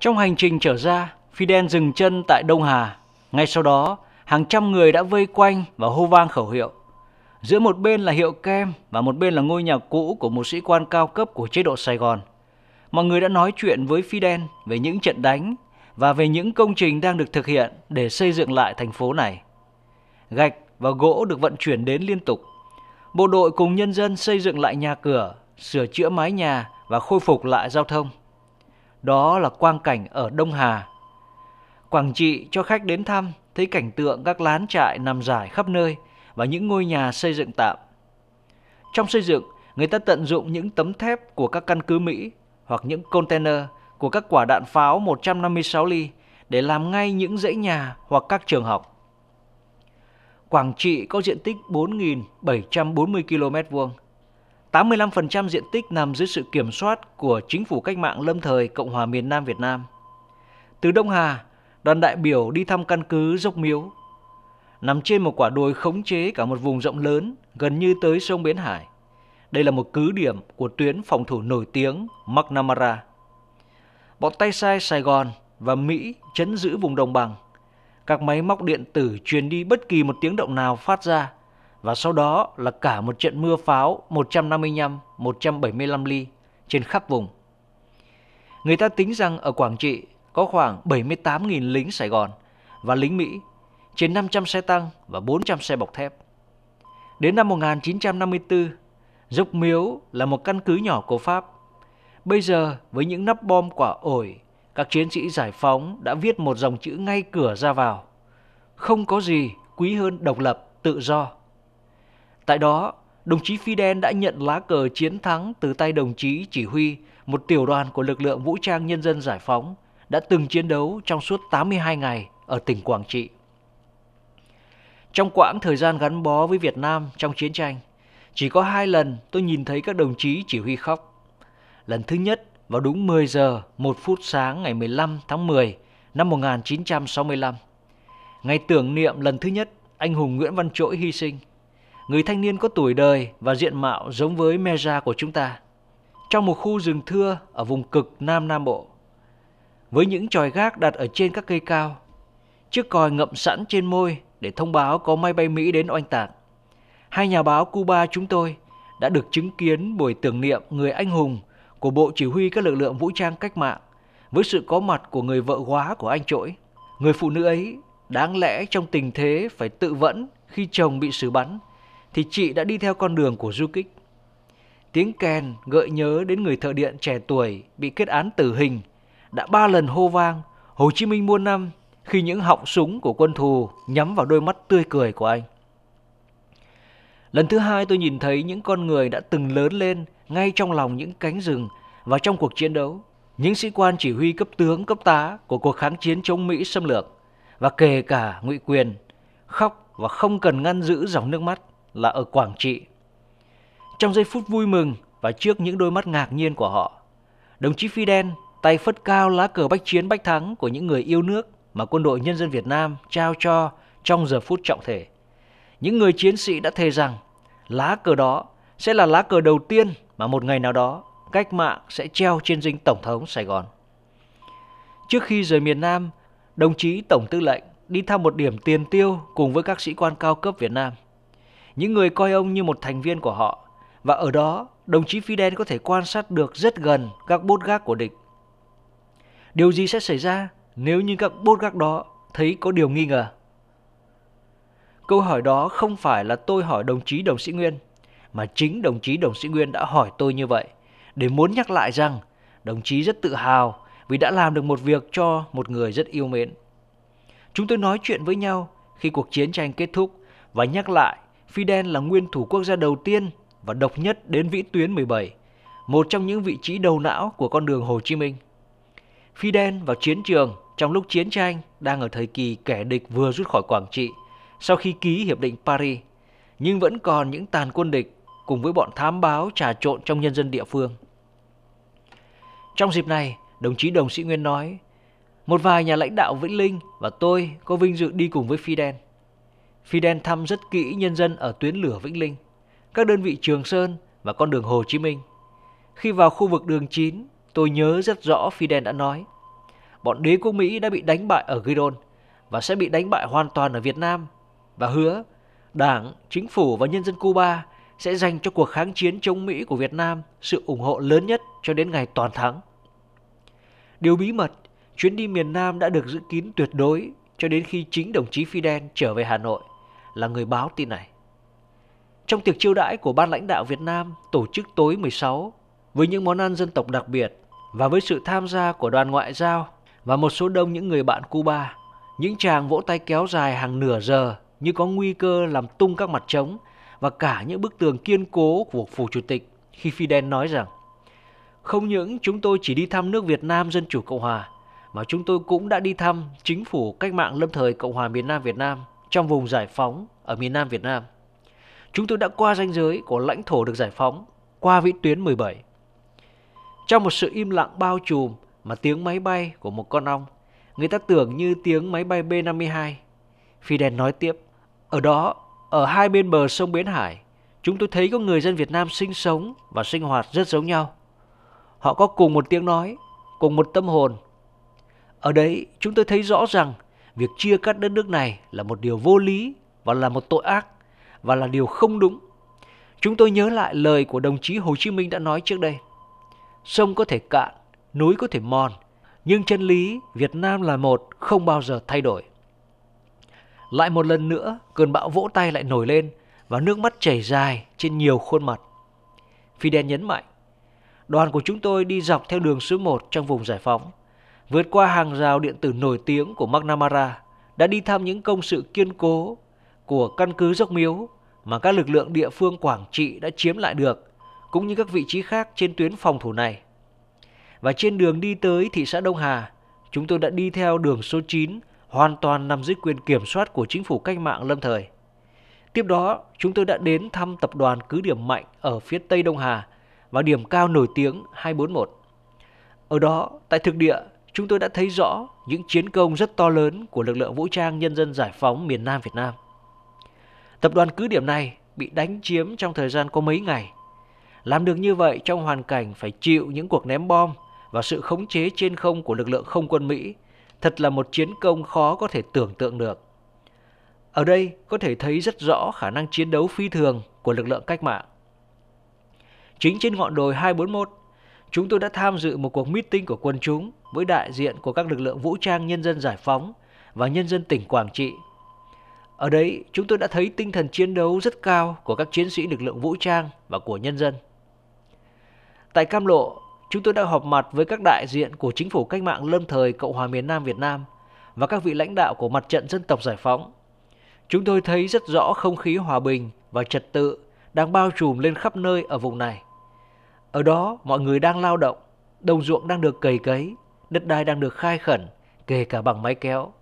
Trong hành trình trở ra, Fidel dừng chân tại Đông Hà. Ngay sau đó, hàng trăm người đã vây quanh và hô vang khẩu hiệu. Giữa một bên là hiệu kem và một bên là ngôi nhà cũ của một sĩ quan cao cấp của chế độ Sài Gòn. Mọi người đã nói chuyện với Fidel về những trận đánh và về những công trình đang được thực hiện để xây dựng lại thành phố này. Gạch và gỗ được vận chuyển đến liên tục. Bộ đội cùng nhân dân xây dựng lại nhà cửa, sửa chữa mái nhà và khôi phục lại giao thông đó là quang cảnh ở Đông Hà. Quảng Trị cho khách đến thăm thấy cảnh tượng các lán trại nằm rải khắp nơi và những ngôi nhà xây dựng tạm. Trong xây dựng, người ta tận dụng những tấm thép của các căn cứ Mỹ hoặc những container của các quả đạn pháo 156 ly để làm ngay những dãy nhà hoặc các trường học. Quảng Trị có diện tích 4.740 km vuông 85% diện tích nằm dưới sự kiểm soát của chính phủ cách mạng lâm thời Cộng hòa miền Nam Việt Nam. Từ Đông Hà, đoàn đại biểu đi thăm căn cứ Dốc Miếu, nằm trên một quả đồi khống chế cả một vùng rộng lớn gần như tới sông Bến Hải. Đây là một cứ điểm của tuyến phòng thủ nổi tiếng McNamara. Bọn tay sai Sài Gòn và Mỹ chấn giữ vùng đồng bằng. Các máy móc điện tử truyền đi bất kỳ một tiếng động nào phát ra và sau đó là cả một trận mưa pháo 155, 175 ly trên khắp vùng. Người ta tính rằng ở Quảng Trị có khoảng 78.000 lính Sài Gòn và lính Mỹ, trên 500 xe tăng và 400 xe bọc thép. Đến năm 1954, Dốc Miếu là một căn cứ nhỏ của Pháp. Bây giờ với những nắp bom quả ổi, các chiến sĩ giải phóng đã viết một dòng chữ ngay cửa ra vào. Không có gì quý hơn độc lập, tự do Tại đó, đồng chí Fidel đã nhận lá cờ chiến thắng từ tay đồng chí chỉ huy một tiểu đoàn của lực lượng vũ trang nhân dân giải phóng đã từng chiến đấu trong suốt 82 ngày ở tỉnh Quảng Trị. Trong quãng thời gian gắn bó với Việt Nam trong chiến tranh, chỉ có hai lần tôi nhìn thấy các đồng chí chỉ huy khóc. Lần thứ nhất vào đúng 10 giờ 1 phút sáng ngày 15 tháng 10 năm 1965. Ngày tưởng niệm lần thứ nhất anh hùng Nguyễn Văn Trỗi hy sinh – người thanh niên có tuổi đời và diện mạo giống với Meja của chúng ta, trong một khu rừng thưa ở vùng cực Nam Nam Bộ. Với những tròi gác đặt ở trên các cây cao, chiếc còi ngậm sẵn trên môi để thông báo có máy bay Mỹ đến oanh tạc. Hai nhà báo Cuba chúng tôi đã được chứng kiến buổi tưởng niệm người anh hùng của Bộ Chỉ huy các lực lượng vũ trang cách mạng với sự có mặt của người vợ quá của anh trỗi. Người phụ nữ ấy đáng lẽ trong tình thế phải tự vẫn khi chồng bị xử bắn thì chị đã đi theo con đường của du kích. Tiếng kèn gợi nhớ đến người thợ điện trẻ tuổi bị kết án tử hình đã ba lần hô vang Hồ Chí Minh muôn năm khi những họng súng của quân thù nhắm vào đôi mắt tươi cười của anh. Lần thứ hai tôi nhìn thấy những con người đã từng lớn lên ngay trong lòng những cánh rừng và trong cuộc chiến đấu. Những sĩ quan chỉ huy cấp tướng, cấp tá của cuộc kháng chiến chống Mỹ xâm lược và kể cả ngụy quyền khóc và không cần ngăn giữ dòng nước mắt là ở Quảng Trị. Trong giây phút vui mừng và trước những đôi mắt ngạc nhiên của họ, đồng chí Fidel tay phất cao lá cờ bách chiến bách thắng của những người yêu nước mà quân đội nhân dân Việt Nam trao cho trong giờ phút trọng thể. Những người chiến sĩ đã thề rằng lá cờ đó sẽ là lá cờ đầu tiên mà một ngày nào đó cách mạng sẽ treo trên dinh Tổng thống Sài Gòn. Trước khi rời miền Nam, đồng chí Tổng tư lệnh đi thăm một điểm tiền tiêu cùng với các sĩ quan cao cấp Việt Nam – những người coi ông như một thành viên của họ và ở đó đồng chí Fidel có thể quan sát được rất gần các bốt gác của địch. Điều gì sẽ xảy ra nếu như các bốt gác đó thấy có điều nghi ngờ? Câu hỏi đó không phải là tôi hỏi đồng chí đồng sĩ Nguyên, mà chính đồng chí đồng sĩ Nguyên đã hỏi tôi như vậy để muốn nhắc lại rằng đồng chí rất tự hào vì đã làm được một việc cho một người rất yêu mến. Chúng tôi nói chuyện với nhau khi cuộc chiến tranh kết thúc và nhắc lại Fidel là nguyên thủ quốc gia đầu tiên và độc nhất đến vĩ tuyến 17, một trong những vị trí đầu não của con đường Hồ Chí Minh. Fidel vào chiến trường trong lúc chiến tranh đang ở thời kỳ kẻ địch vừa rút khỏi Quảng Trị sau khi ký Hiệp định Paris, nhưng vẫn còn những tàn quân địch cùng với bọn thám báo trà trộn trong nhân dân địa phương. Trong dịp này, đồng chí Đồng Sĩ Nguyên nói, một vài nhà lãnh đạo Vĩnh Linh và tôi có vinh dự đi cùng với Fidel. Fidel thăm rất kỹ nhân dân ở tuyến lửa Vĩnh Linh, các đơn vị Trường Sơn và con đường Hồ Chí Minh. Khi vào khu vực đường 9, tôi nhớ rất rõ Fidel đã nói, bọn đế quốc Mỹ đã bị đánh bại ở Giron và sẽ bị đánh bại hoàn toàn ở Việt Nam và hứa Đảng, chính phủ và nhân dân Cuba sẽ dành cho cuộc kháng chiến chống Mỹ của Việt Nam sự ủng hộ lớn nhất cho đến ngày toàn thắng. Điều bí mật, chuyến đi miền Nam đã được giữ kín tuyệt đối cho đến khi chính đồng chí Fidel trở về Hà Nội là người báo tin này. Trong tiệc chiêu đãi của ban lãnh đạo Việt Nam tổ chức tối 16 với những món ăn dân tộc đặc biệt và với sự tham gia của đoàn ngoại giao và một số đông những người bạn Cuba, những chàng vỗ tay kéo dài hàng nửa giờ như có nguy cơ làm tung các mặt trống và cả những bức tường kiên cố của phủ chủ tịch khi Fidel nói rằng không những chúng tôi chỉ đi thăm nước Việt Nam Dân Chủ Cộng Hòa mà chúng tôi cũng đã đi thăm chính phủ cách mạng lâm thời Cộng hòa miền Nam Việt Nam trong vùng giải phóng ở miền Nam Việt Nam. Chúng tôi đã qua ranh giới của lãnh thổ được giải phóng, qua vĩ tuyến 17. Trong một sự im lặng bao trùm mà tiếng máy bay của một con ong, người ta tưởng như tiếng máy bay B-52. Fidel nói tiếp, ở đó, ở hai bên bờ sông Bến Hải, chúng tôi thấy có người dân Việt Nam sinh sống và sinh hoạt rất giống nhau. Họ có cùng một tiếng nói, cùng một tâm hồn. Ở đấy, chúng tôi thấy rõ rằng việc chia cắt đất nước này là một điều vô lý và là một tội ác và là điều không đúng. Chúng tôi nhớ lại lời của đồng chí Hồ Chí Minh đã nói trước đây. Sông có thể cạn, núi có thể mòn, nhưng chân lý Việt Nam là một không bao giờ thay đổi. Lại một lần nữa, cơn bão vỗ tay lại nổi lên và nước mắt chảy dài trên nhiều khuôn mặt. Fidel nhấn mạnh, đoàn của chúng tôi đi dọc theo đường số 1 trong vùng giải phóng vượt qua hàng rào điện tử nổi tiếng của McNamara, đã đi thăm những công sự kiên cố của căn cứ dốc miếu mà các lực lượng địa phương Quảng Trị đã chiếm lại được, cũng như các vị trí khác trên tuyến phòng thủ này. Và trên đường đi tới thị xã Đông Hà, chúng tôi đã đi theo đường số 9 hoàn toàn nằm dưới quyền kiểm soát của chính phủ cách mạng lâm thời. Tiếp đó, chúng tôi đã đến thăm tập đoàn cứ điểm mạnh ở phía Tây Đông Hà và điểm cao nổi tiếng 241. Ở đó, tại thực địa, chúng tôi đã thấy rõ những chiến công rất to lớn của lực lượng vũ trang nhân dân giải phóng miền Nam Việt Nam. Tập đoàn cứ điểm này bị đánh chiếm trong thời gian có mấy ngày. Làm được như vậy trong hoàn cảnh phải chịu những cuộc ném bom và sự khống chế trên không của lực lượng không quân Mỹ thật là một chiến công khó có thể tưởng tượng được. Ở đây có thể thấy rất rõ khả năng chiến đấu phi thường của lực lượng cách mạng. Chính trên ngọn đồi 241 chúng tôi đã tham dự một cuộc meeting của quân chúng với đại diện của các lực lượng vũ trang nhân dân giải phóng và nhân dân tỉnh Quảng Trị. Ở đấy, chúng tôi đã thấy tinh thần chiến đấu rất cao của các chiến sĩ lực lượng vũ trang và của nhân dân. Tại Cam Lộ, chúng tôi đã họp mặt với các đại diện của chính phủ cách mạng lâm thời Cộng hòa miền Nam Việt Nam và các vị lãnh đạo của mặt trận dân tộc giải phóng. Chúng tôi thấy rất rõ không khí hòa bình và trật tự đang bao trùm lên khắp nơi ở vùng này. Ở đó mọi người đang lao động, đồng ruộng đang được cày cấy, đất đai đang được khai khẩn, kể cả bằng máy kéo.